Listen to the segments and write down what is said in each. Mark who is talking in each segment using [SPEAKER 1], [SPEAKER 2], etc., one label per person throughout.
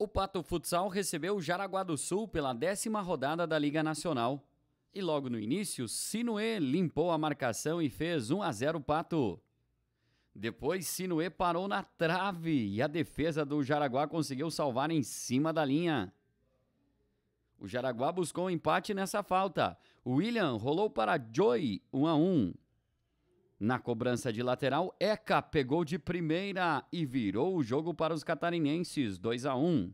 [SPEAKER 1] O Pato Futsal recebeu o Jaraguá do Sul pela décima rodada da Liga Nacional. E logo no início, Sinuê limpou a marcação e fez 1 a 0 o Pato. Depois, Sinuê parou na trave e a defesa do Jaraguá conseguiu salvar em cima da linha. O Jaraguá buscou um empate nessa falta. William rolou para Joy 1 a 1. Na cobrança de lateral, Eka pegou de primeira e virou o jogo para os catarinenses, 2 a 1.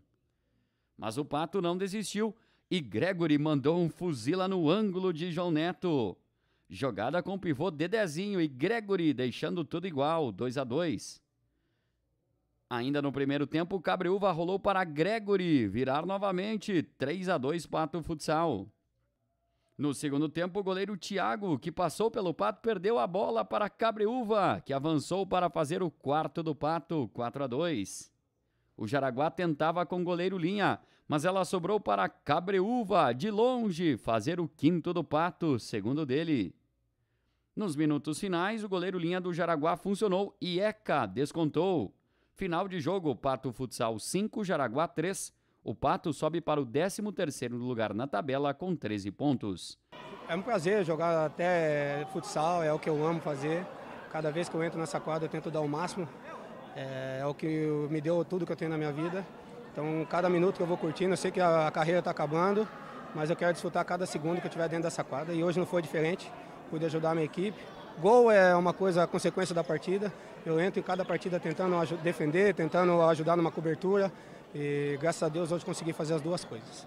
[SPEAKER 1] Mas o Pato não desistiu e Gregory mandou um fuzila no ângulo de João Neto. Jogada com pivô Dedezinho e Gregory deixando tudo igual, 2 a 2. Ainda no primeiro tempo, Cabreúva rolou para Gregory virar novamente, 3 a 2 Pato Futsal. No segundo tempo, o goleiro Thiago, que passou pelo Pato, perdeu a bola para Cabreúva, que avançou para fazer o quarto do Pato, 4 a 2. O Jaraguá tentava com o goleiro Linha, mas ela sobrou para Cabreúva, de longe, fazer o quinto do Pato, segundo dele. Nos minutos finais, o goleiro Linha do Jaraguá funcionou e Eca descontou. Final de jogo, Pato Futsal 5, Jaraguá 3, o Pato sobe para o 13º lugar na tabela com 13 pontos.
[SPEAKER 2] É um prazer jogar até futsal, é o que eu amo fazer. Cada vez que eu entro nessa quadra eu tento dar o máximo. É, é o que me deu tudo que eu tenho na minha vida. Então, cada minuto que eu vou curtindo, eu sei que a carreira está acabando, mas eu quero desfrutar cada segundo que eu tiver dentro dessa quadra. E hoje não foi diferente, pude ajudar a minha equipe. Gol é uma coisa, consequência da partida. Eu entro em cada partida tentando defender, tentando ajudar numa cobertura, e graças a Deus hoje consegui fazer as duas coisas.